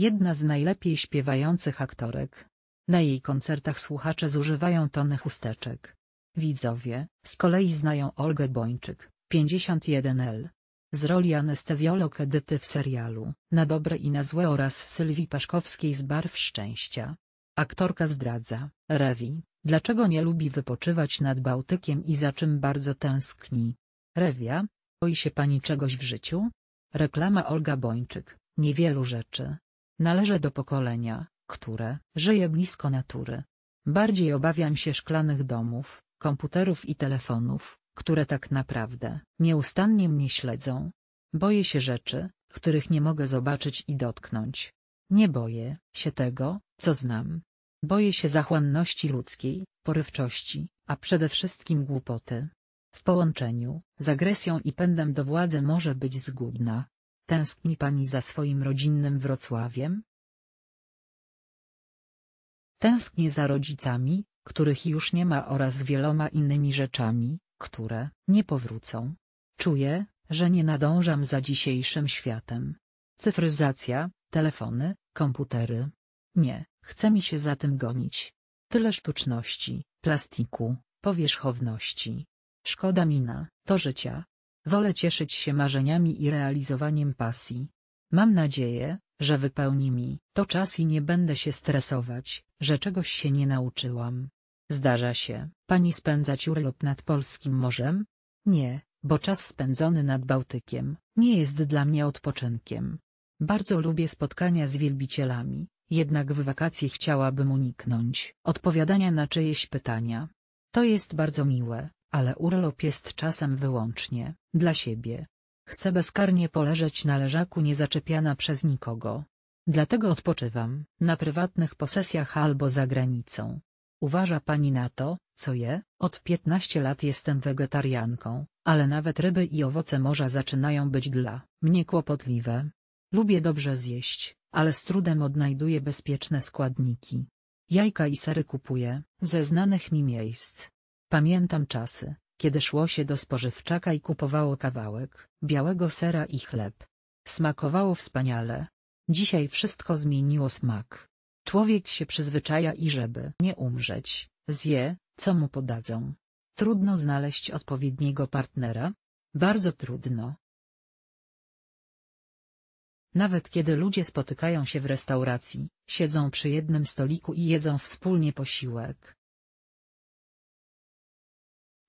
jedna z najlepiej śpiewających aktorek. Na jej koncertach słuchacze zużywają tony chusteczek. Widzowie, z kolei znają Olgę Bończyk, 51L. Z roli anestezjolog Edyty w serialu Na dobre i na złe oraz Sylwii Paszkowskiej z Barw Szczęścia. Aktorka zdradza, Rewi, dlaczego nie lubi wypoczywać nad Bałtykiem i za czym bardzo tęskni. Rewia, boi się pani czegoś w życiu? Reklama Olga Bończyk, niewielu rzeczy, Należę do pokolenia, które żyje blisko natury. Bardziej obawiam się szklanych domów, komputerów i telefonów, które tak naprawdę nieustannie mnie śledzą. Boję się rzeczy, których nie mogę zobaczyć i dotknąć. Nie boję się tego, co znam. Boję się zachłanności ludzkiej, porywczości, a przede wszystkim głupoty. W połączeniu z agresją i pędem do władzy może być zgubna. Tęskni pani za swoim rodzinnym Wrocławiem? Tęsknię za rodzicami, których już nie ma oraz wieloma innymi rzeczami, które nie powrócą. Czuję, że nie nadążam za dzisiejszym światem. Cyfryzacja, telefony, komputery. Nie, chce mi się za tym gonić. Tyle sztuczności, plastiku, powierzchowności. Szkoda mina, to życia, Wolę cieszyć się marzeniami i realizowaniem pasji. Mam nadzieję, że wypełni mi to czas i nie będę się stresować, że czegoś się nie nauczyłam. Zdarza się pani spędzać urlop nad polskim morzem? Nie, bo czas spędzony nad Bałtykiem nie jest dla mnie odpoczynkiem. Bardzo lubię spotkania z wielbicielami, jednak w wakacje chciałabym uniknąć odpowiadania na czyjeś pytania. To jest bardzo miłe, ale urlop jest czasem wyłącznie dla siebie. Chcę bezkarnie poleżeć na leżaku niezaczepiana przez nikogo. Dlatego odpoczywam na prywatnych posesjach albo za granicą. Uważa pani na to, co je? Od 15 lat jestem wegetarianką, ale nawet ryby i owoce morza zaczynają być dla mnie kłopotliwe. Lubię dobrze zjeść, ale z trudem odnajduję bezpieczne składniki. Jajka i sery kupuję ze znanych mi miejsc, Pamiętam czasy, kiedy szło się do spożywczaka i kupowało kawałek białego sera i chleb. Smakowało wspaniale. Dzisiaj wszystko zmieniło smak. Człowiek się przyzwyczaja i żeby nie umrzeć, zje, co mu podadzą. Trudno znaleźć odpowiedniego partnera? Bardzo trudno. Nawet kiedy ludzie spotykają się w restauracji, siedzą przy jednym stoliku i jedzą wspólnie posiłek,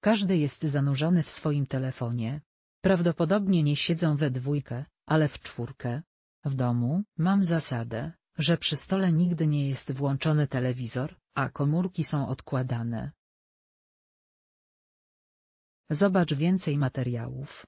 każdy jest zanurzony w swoim telefonie. Prawdopodobnie nie siedzą we dwójkę, ale w czwórkę. W domu mam zasadę, że przy stole nigdy nie jest włączony telewizor, a komórki są odkładane. Zobacz więcej materiałów